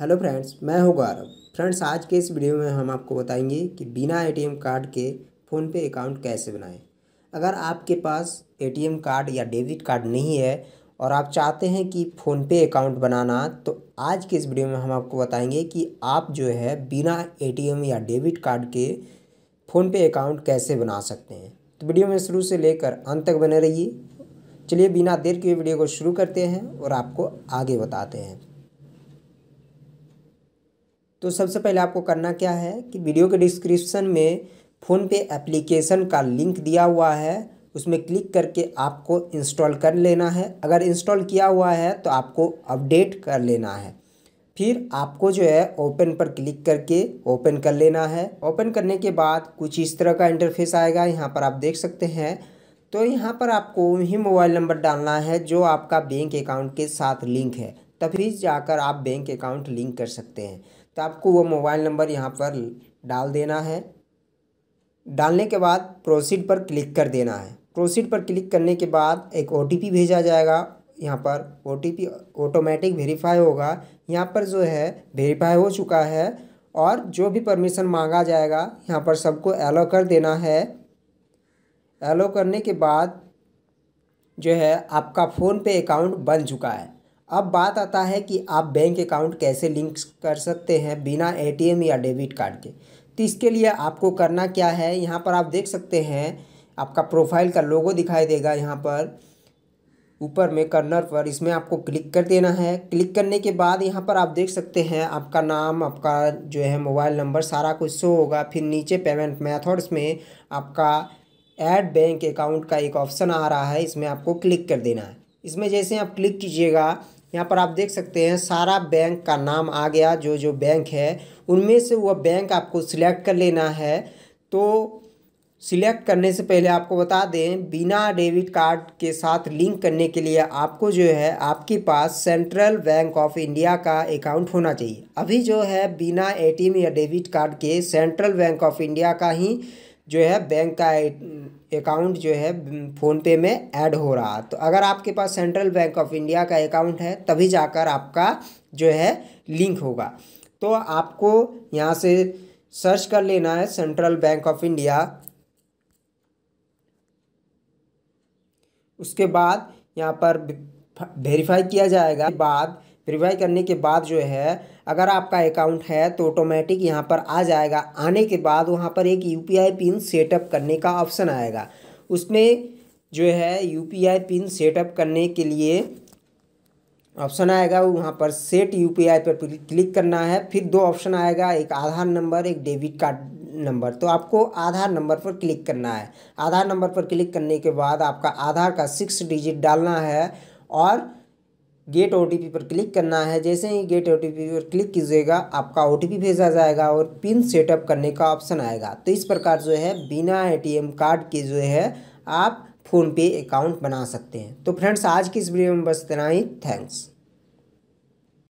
hello friends मैं हूं गौरव friends आज के इस वीडियो में हम आपको बताएंगे कि बिना एटीएम कार्ड के फ़ोनपे अकाउंट कैसे बनाएं अगर आपके पास एटीएम कार्ड या डेबिट कार्ड नहीं है और आप चाहते हैं कि फ़ोनपे अकाउंट बनाना तो आज के इस वीडियो में हम आपको बताएंगे कि आप जो है बिना ए या डेबिट कार्ड के फ़ोनपे अकाउंट कैसे बना सकते हैं तो वीडियो में शुरू से लेकर अंत तक बने रहिए चलिए बिना देर के वीडियो को शुरू करते हैं और आपको आगे बताते हैं तो सबसे पहले आपको करना क्या है कि वीडियो के डिस्क्रिप्शन में फ़ोनपे एप्लीकेशन का लिंक दिया हुआ है उसमें क्लिक करके आपको इंस्टॉल कर लेना है अगर इंस्टॉल किया हुआ है तो आपको अपडेट कर लेना है फिर आपको जो है ओपन पर क्लिक करके ओपन कर लेना है ओपन करने के बाद कुछ इस तरह का इंटरफेस आएगा यहाँ पर आप देख सकते हैं तो यहाँ पर आपको वही मोबाइल नंबर डालना है जो आपका बैंक अकाउंट के साथ लिंक है तभी जाकर आप बैंक अकाउंट लिंक कर सकते हैं तो आपको वो मोबाइल नंबर यहाँ पर डाल देना है डालने के बाद प्रोसीड पर क्लिक कर देना है प्रोसीड पर क्लिक करने के बाद एक ओ भेजा जाएगा यहाँ पर ओ टी ऑटोमेटिक वेरीफाई होगा यहाँ पर जो है वेरीफाई हो चुका है और जो भी परमिशन मांगा जाएगा यहाँ पर सबको एलो कर देना है एलो करने के बाद जो है आपका फ़ोन पे अकाउंट बन चुका है अब बात आता है कि आप बैंक अकाउंट कैसे लिंक कर सकते हैं बिना एटीएम या डेबिट कार्ड के तो इसके लिए आपको करना क्या है यहाँ पर आप देख सकते हैं आपका प्रोफाइल का लोगो दिखाई देगा यहाँ पर ऊपर में कर्नर पर इसमें आपको क्लिक कर देना है क्लिक करने के बाद यहाँ पर आप देख सकते हैं आपका नाम आपका जो है मोबाइल नंबर सारा कुछ शो होगा फिर नीचे पेमेंट मेथड्स में आपका ऐड बैंक अकाउंट का एक ऑप्शन आ रहा है इसमें आपको क्लिक कर देना है इसमें जैसे आप क्लिक कीजिएगा यहाँ पर आप देख सकते हैं सारा बैंक का नाम आ गया जो जो बैंक है उनमें से वह बैंक आपको सिलेक्ट कर लेना है तो सिलेक्ट करने से पहले आपको बता दें बिना डेबिट कार्ड के साथ लिंक करने के लिए आपको जो है आपके पास सेंट्रल बैंक ऑफ इंडिया का अकाउंट होना चाहिए अभी जो है बिना एटीएम या डेबिट कार्ड के सेंट्रल बैंक ऑफ इंडिया का ही जो है बैंक का अकाउंट जो है फ़ोनपे में ऐड हो रहा तो अगर आपके पास सेंट्रल बैंक ऑफ इंडिया का अकाउंट है तभी जाकर आपका जो है लिंक होगा तो आपको यहाँ से सर्च कर लेना है सेंट्रल बैंक ऑफ इंडिया उसके बाद यहाँ पर वेरीफाई किया जाएगा बाद वेरीफाई करने के बाद जो है अगर आपका अकाउंट है तो ऑटोमेटिक यहाँ पर आ जाएगा आने के बाद वहाँ पर एक यू पिन सेटअप करने का ऑप्शन आएगा उसमें जो है यू पिन सेटअप करने के लिए ऑप्शन आएगा वहाँ पर सेट यू पर क्लिक करना है फिर दो ऑप्शन आएगा एक आधार नंबर एक डेबिट कार्ड नंबर तो आपको आधार नंबर पर क्लिक करना है आधार नंबर पर क्लिक करने के बाद आपका आधार का सिक्स डिजिट डालना है और गेट ओ पर क्लिक करना है जैसे ही गेट ओ पर क्लिक कीजिएगा आपका ओ भेजा जाएगा और पिन सेटअप करने का ऑप्शन आएगा तो इस प्रकार जो है बिना एटीएम कार्ड के जो है आप फ़ोनपे अकाउंट बना सकते हैं तो फ्रेंड्स आज की इस वीडियो में बस इतना ही थैंक्स